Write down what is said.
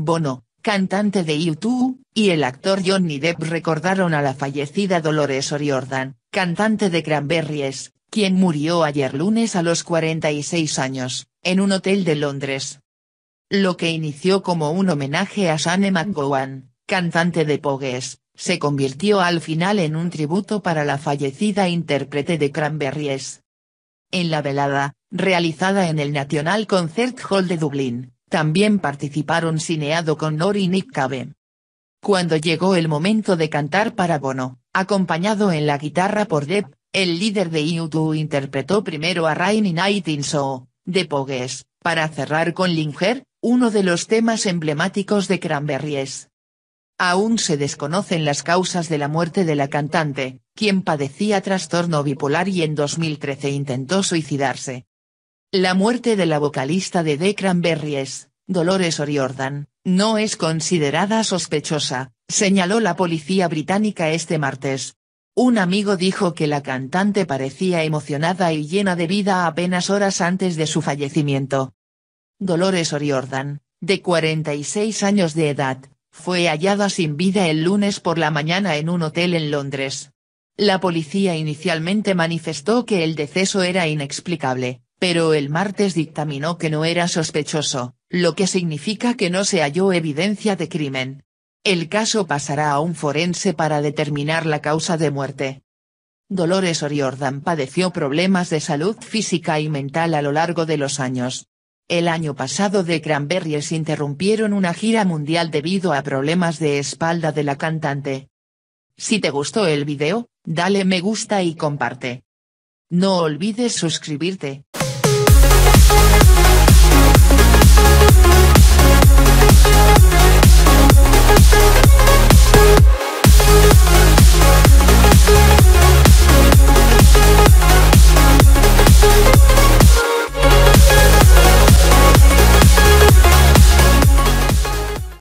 Bono, cantante de U2, y el actor Johnny Depp recordaron a la fallecida Dolores O'Riordan, cantante de Cranberries, quien murió ayer lunes a los 46 años, en un hotel de Londres. Lo que inició como un homenaje a Shane McGowan, cantante de Pogues, se convirtió al final en un tributo para la fallecida intérprete de Cranberries. En la velada, realizada en el National Concert Hall de Dublín, también participaron Cineado con Nori Nick Cave. Cuando llegó el momento de cantar para Bono, acompañado en la guitarra por Depp, el líder de U2 interpretó primero a Rainy Night in So, de Pogues, para cerrar con Linger, uno de los temas emblemáticos de Cranberries. Aún se desconocen las causas de la muerte de la cantante, quien padecía trastorno bipolar y en 2013 intentó suicidarse. La muerte de la vocalista de The Cranberries, Dolores O'Riordan, no es considerada sospechosa, señaló la policía británica este martes. Un amigo dijo que la cantante parecía emocionada y llena de vida apenas horas antes de su fallecimiento. Dolores O'Riordan, de 46 años de edad, fue hallada sin vida el lunes por la mañana en un hotel en Londres. La policía inicialmente manifestó que el deceso era inexplicable, pero el martes dictaminó que no era sospechoso, lo que significa que no se halló evidencia de crimen. El caso pasará a un forense para determinar la causa de muerte. Dolores Oriordan padeció problemas de salud física y mental a lo largo de los años. El año pasado de Cranberries interrumpieron una gira mundial debido a problemas de espalda de la cantante. Si te gustó el video, dale me gusta y comparte. No olvides suscribirte. Thank you.